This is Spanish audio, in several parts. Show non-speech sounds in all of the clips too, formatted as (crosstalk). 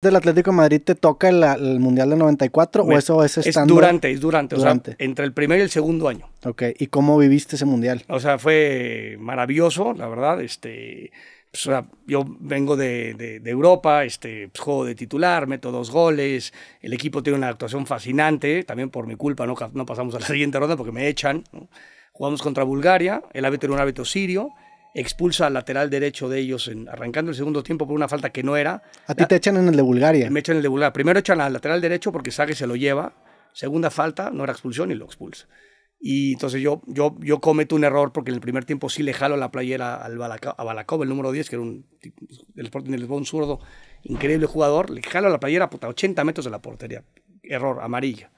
del Atlético de Madrid te toca el, Mundial del 94 o eso es estando? Es durante, es durante, durante, o sea, entre el primer y el segundo año. Ok, ¿y cómo viviste ese Mundial? O sea, fue maravilloso, la verdad, este... Pues, yo vengo de, Europa, este, pues, juego de titular, meto dos goles, el equipo tiene una actuación fascinante, también por mi culpa no, pasamos a la (laughs) siguiente ronda porque me echan. Jugamos contra Bulgaria, el árbitro era un árbitro sirio, expulsa al lateral derecho de ellos en, arrancando el segundo tiempo por una falta que no era. A ti te echan en el de Bulgaria. Me echan en el de Bulgaria. Primero echan al lateral derecho porque que se lo lleva. Segunda falta, no era expulsión y lo expulsa. Y entonces yo, yo, yo cometo un error porque en el primer tiempo sí le jalo la playera al a Balacob el número 10, que era un, del Sporting de Lisboa, un zurdo, increíble jugador. Le jalo la playera a 80 metros de la portería. Error, amarilla.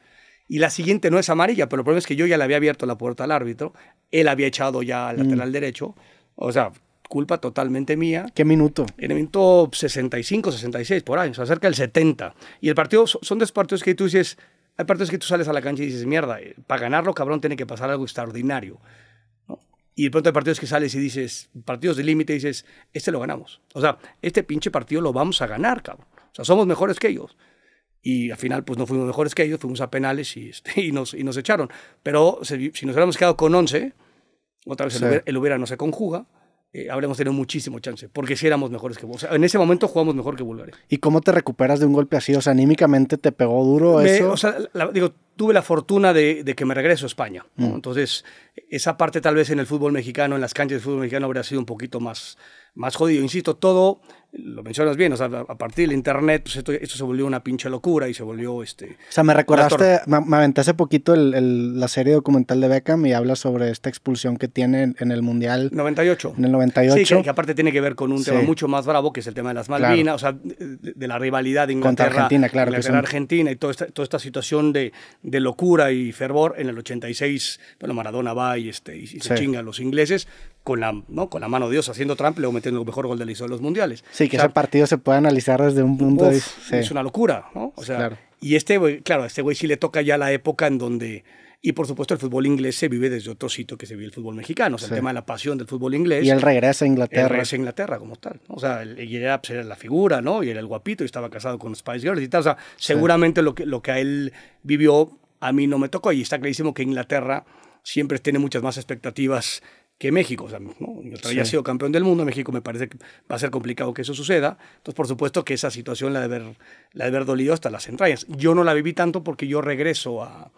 Y la siguiente no es amarilla, pero el problema es que yo ya le había abierto la puerta al árbitro. Él había echado ya al mm. lateral derecho. O sea, culpa totalmente mía. ¿Qué minuto? En el minuto 65, 66, por ahí, o sea, cerca del 70. Y el partido, son dos partidos que tú dices, hay partidos que tú sales a la cancha y dices, mierda, eh, para ganarlo, cabrón, tiene que pasar algo extraordinario. Y de pronto hay partidos que sales y dices, partidos de límite, dices, este lo ganamos. O sea, este pinche partido lo vamos a ganar, cabrón. O sea, somos mejores que ellos. Y al final, pues no fuimos mejores que ellos, fuimos a penales y, este, (laughs) nos, y nos echaron. Pero si nos hubiéramos quedado con 11, otra vez, el, hubiera, no se conjuga. Eh, habríamos tenido muchísimo chance, porque si éramos mejores que Bulgaria. en ese momento jugamos mejor que Bulgaria. ¿Y cómo te recuperas de un golpe así? O sea, anímicamente te pegó duro eso. O sea, digo, tuve la fortuna de, que me regreso a España. Mm. Entonces, esa parte tal vez en el fútbol mexicano, en las canchas de fútbol mexicano, habría sido un poquito más, más jodido. Insisto, todo lo mencionas bien, o sea, a partir del internet, pues, esto, se volvió una pinche locura y se volvió este. O sea, me recordaste, me, aventé hace poquito el, la serie documental de Beckham y habla sobre esta expulsión que tiene en, el Mundial. 98. En el 98. Sí, que, aparte tiene que ver con un tema mucho más bravo, que es el tema de las Malvinas, o sea, de, la rivalidad de Inglaterra. Contra Argentina, claro. Contra Argentina y toda esta, toda esta situación de, de, locura y fervor. En el 86, bueno, Maradona va y, este, y, se chinga a los ingleses, con la, ¿no? con la mano de Dios haciendo trample o metiendo el mejor gol de la historia de los mundiales. Sí, que ese partido se puede analizar desde un punto de Es una locura, ¿no? y este claro, este güey sí le toca ya la época en donde. Y por supuesto, el fútbol inglés se vive desde otro sitio que se vive el fútbol mexicano. O sea, el tema de la pasión del fútbol inglés. Y él regresa a Inglaterra. Él regresa a Inglaterra como tal. O sea, él, pues, era, la figura, ¿no? Y era el guapito y estaba casado con Spice Girls y tal. O sea, seguramente lo, que, lo que a él vivió, a mí no me tocó. Y está clarísimo que Inglaterra siempre tiene muchas más expectativas que México. O sea, ¿no? Yo ya sido campeón del mundo, México me parece que va a ser complicado que eso suceda. Entonces, por supuesto que esa situación la de haber, la de dolido hasta las entrañas. Yo no la viví tanto porque yo regreso a,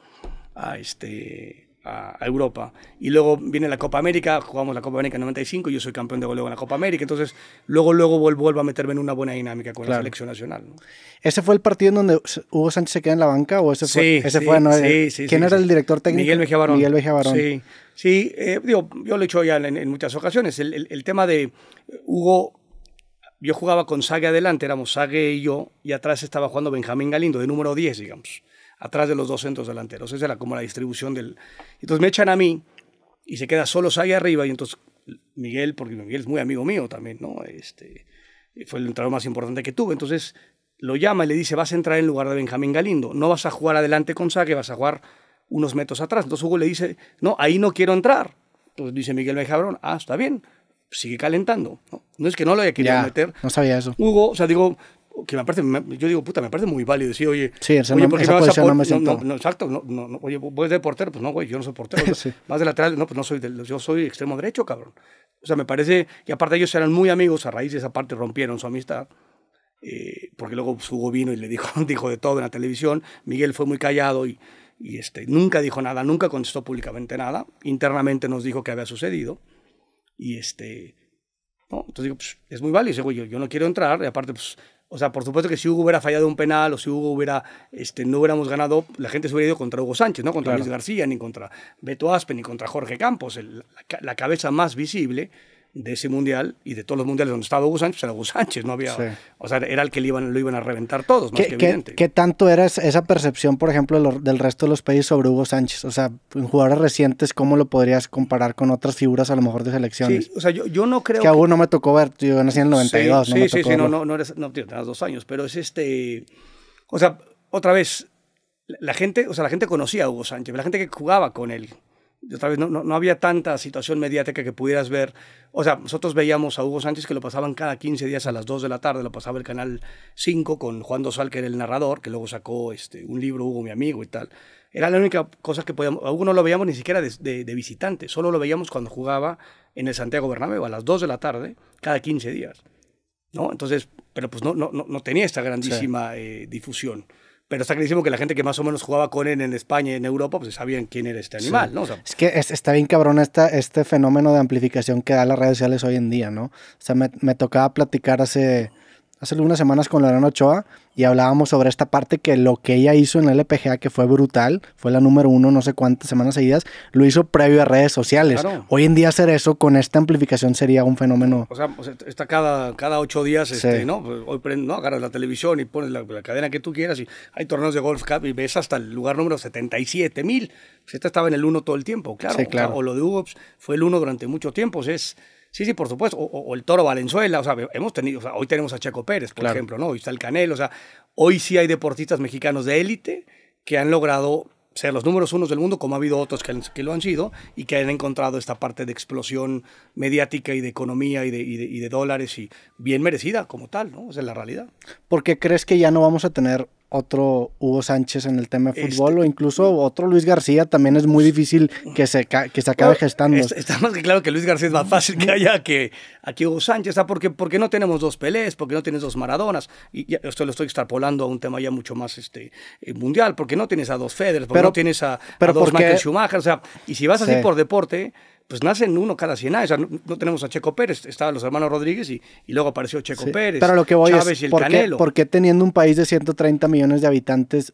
a este a, Europa. Y luego viene la Copa América, jugamos la Copa América en 95, yo soy campeón de goleo en la Copa América, entonces luego luego vuelvo, a meterme en una buena dinámica con la selección nacional. ¿Ese fue el partido en donde Hugo Sánchez se queda en la banca o ese fue? ese fue eh, ¿Quién era el director técnico? Miguel Mejía Barón. Miguel Sí, sí eh, yo lo he hecho ya en, muchas ocasiones. El, el tema de Hugo yo jugaba con Sague adelante, éramos Sague y yo, y atrás estaba jugando Benjamín Galindo, de número 10, digamos atrás de los dos centros delanteros. Esa era como la distribución del... Entonces me echan a mí y se queda solo ahí arriba y entonces Miguel, porque Miguel es muy amigo mío también, ¿no? Este, fue el entrador más importante que tuve. Entonces lo llama y le dice, vas a entrar en lugar de Benjamín Galindo, no vas a jugar adelante con Saque vas a jugar unos metros atrás. Entonces Hugo le dice, no, ahí no quiero entrar. Entonces dice Miguel Benjabrón, ah, está bien, sigue calentando. No, es que no lo haya querido meter. No sabía eso. Hugo, o sea, digo, que me parece, yo digo, puta, me parece muy válido decir, oye, sí, exacto, oye, ¿vos de portero? Pues no, güey, yo no soy portero. Más (laughs) de lateral, no, pues no soy, de, yo soy extremo derecho, cabrón. O sea, me parece, que aparte ellos eran muy amigos, a raíz de esa parte rompieron su amistad, eh, porque luego pues, Hugo vino y le dijo, (laughs) dijo de todo en la televisión, Miguel fue muy callado y, y este, nunca dijo nada, nunca contestó públicamente nada, internamente nos dijo que había sucedido, y este... ¿no? Entonces digo, pues, es muy válido, y yo, yo no quiero entrar, y aparte, pues o sea, por supuesto que si Hugo hubiera fallado un penal o si Hugo hubiera, este, no hubiéramos ganado, la gente se hubiera ido contra Hugo Sánchez, no contra Luis García, ni contra Beto Aspen, ni contra Jorge Campos, la, cabeza más visible de ese mundial y de todos los mundiales donde estaba Hugo Sánchez, pues, era Hugo Sánchez, no había, o sea, era el que iban, lo iban a reventar todos, más ¿Qué, que evidente. ¿qué, tanto era esa percepción, por ejemplo, del, resto de los países sobre Hugo Sánchez? O sea, en jugadores recientes, ¿cómo lo podrías comparar con otras figuras a lo mejor de selecciones? Sí, o sea, yo, yo no creo... Que, a aún no me tocó ver, yo nací en el 92, sí, no sí, me tocó sí, sí, no, no, no no, tío, tenías dos años, pero es este, o sea, otra vez, la gente, o sea, la gente conocía a Hugo Sánchez, la gente que jugaba con él, otra vez, no, había tanta situación mediática que pudieras ver. O sea, nosotros veíamos a Hugo Sánchez que lo pasaban cada 15 días a las 2 de la tarde, lo pasaba el canal 5 con Juan Dosal, que era el narrador, que luego sacó este, un libro, Hugo, mi amigo y tal. Era la única cosa que podíamos. A Hugo no lo veíamos ni siquiera de, visitante, solo lo veíamos cuando jugaba en el Santiago Bernabéu a las 2 de la tarde, cada 15 días. ¿no? Entonces, pero pues no, no, no tenía esta grandísima eh, difusión. Pero está clarísimo que la gente que más o menos jugaba con él en España y en Europa, pues sabían quién era este animal, ¿no? es que está bien cabrón esta, este fenómeno de amplificación que da las redes sociales hoy en día, ¿no? O sea, me, me tocaba platicar hace hace algunas semanas con Lorena Ochoa y hablábamos sobre esta parte que lo que ella hizo en la LPGA, que fue brutal, fue la número uno no sé cuántas semanas seguidas, lo hizo previo a redes sociales. Hoy en día hacer eso con esta amplificación sería un fenómeno. O sea, está cada, cada ocho días, este, ¿no? Pues, hoy ¿no? agarras la televisión y pones la, cadena que tú quieras y hay torneos de golf cup y ves hasta el lugar número 77 mil. Pues, esta estaba en el uno todo el tiempo, claro. O, lo de Hugo pues, fue el uno durante mucho tiempo. es Sí, sí, por supuesto. O, el Toro Valenzuela, o sea, hemos tenido, o sea, hoy tenemos a Checo Pérez, por ejemplo, ¿no? Hoy está el Canelo, o sea, hoy sí hay deportistas mexicanos de élite que han logrado ser los números unos del mundo, como ha habido otros que, lo han sido, y que han encontrado esta parte de explosión mediática y de economía y de, de, dólares, y bien merecida como tal, ¿no? Esa es la realidad. ¿Por qué crees que ya no vamos a tener otro Hugo Sánchez en el tema de este fútbol o incluso otro Luis García también es muy difícil que se, que se acabe gestando. está más que claro que Luis García es más fácil que haya que aquí Hugo Sánchez, ah, porque, porque no tenemos dos Pelés, porque no tienes dos Maradonas, y esto lo estoy extrapolando a un tema ya mucho más este, eh, mundial, porque no tienes a dos Federer, porque no tienes a, dos Schumacher, y si vas así por deporte pues nacen uno cada 100 años. no, tenemos a Checo Pérez, estaban los hermanos Rodríguez y, luego apareció Checo Pérez. Pero lo que voy Chávez es, ¿por qué, teniendo un país de 130 millones de habitantes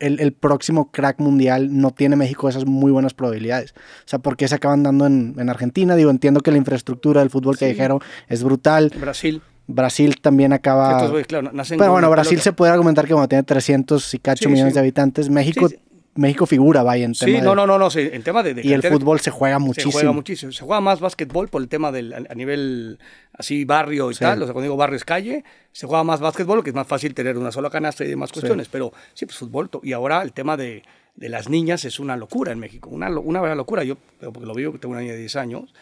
el, próximo crack mundial no tiene México esas muy buenas probabilidades. O sea, ¿por qué se acaban dando en, Argentina? Digo, entiendo que la infraestructura del fútbol que dijeron es brutal. Brasil. Brasil también acaba... pero bueno, Brasil se puede argumentar que cuando tiene 300 y cacho millones de habitantes. México México figura, vaya, en tema Sí, no, no, no, sí, El tema de... y el fútbol se juega muchísimo. Se juega muchísimo. Se juega más básquetbol por el tema del, a nivel así barrio y tal, o sea, cuando digo barrio es calle, se juega más básquetbol, que es más fácil tener una sola canasta y demás cuestiones, pero sí, pues fútbol, y ahora el tema de, de, las niñas es una locura en México, una, una verdadera locura, yo porque lo vivo, tengo una niña de 10 años,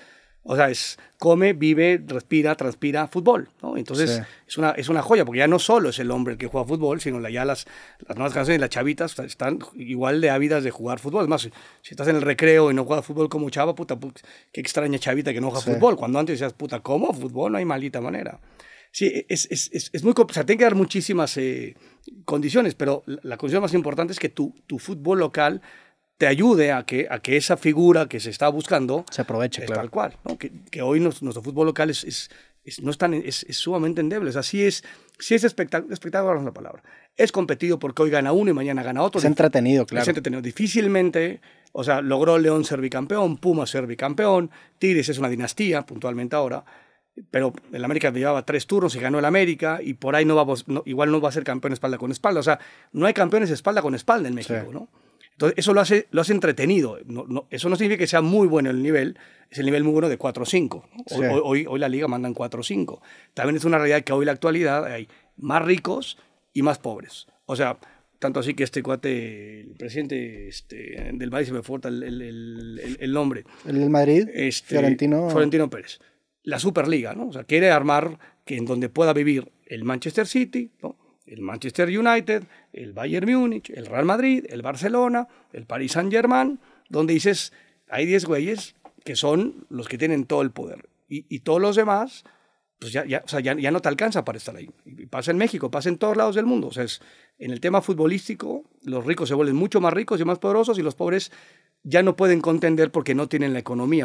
o sea, es come, vive, respira, transpira fútbol. ¿no? Entonces, es, una, es una joya, porque ya no solo es el hombre el que juega fútbol, sino la, ya las, las nuevas canciones, las chavitas, están igual de ávidas de jugar fútbol. Es más, si estás en el recreo y no juegas fútbol como chava, puta, qué extraña chavita que no juega fútbol. Cuando antes decías, puta, ¿cómo fútbol? No hay maldita manera. Sí, es, es, es, es muy o sea, tiene que dar muchísimas eh, condiciones, pero la, la, condición más importante es que tu, tu fútbol local te ayude a que, a que esa figura que se está buscando se aproveche, claro. Tal cual, ¿no? que, hoy nuestro fútbol local es, no es, es, sumamente endeble. O sea, es, si es espectacular, es la palabra. Es competido porque hoy gana uno y mañana gana otro. Es entretenido, claro. Es entretenido. Difícilmente, o sea, logró León ser bicampeón, Puma ser bicampeón, Tigres es una dinastía, puntualmente ahora pero el América llevaba tres turnos y ganó el América y por ahí no vamos, igual no va a ser campeón espalda con espalda. O sea, no hay campeones espalda con espalda en México, ¿no? Entonces, eso lo hace, lo entretenido. eso no significa que sea muy bueno el nivel, es el nivel muy bueno de 4 o 5. Hoy, hoy, la liga mandan 4 o 5. También es una realidad que hoy en la actualidad hay más ricos y más pobres. O sea, tanto así que este cuate, el presidente este, del país, se me falta el, el, el, nombre. ¿El del Madrid? Este, Florentino. Florentino Pérez. La Superliga, ¿no? O sea, quiere armar que en donde pueda vivir el Manchester City, ¿no? el Manchester United, el Bayern Múnich, el Real Madrid, el Barcelona, el Paris Saint-Germain, donde dices, hay 10 güeyes que son los que tienen todo el poder. Y, todos los demás, pues ya, no te alcanza para estar ahí. Y pasa en México, pasa en todos lados del mundo. O sea, en el tema futbolístico, los ricos se vuelven mucho más ricos y más poderosos y los pobres ya no pueden contender porque no tienen la economía.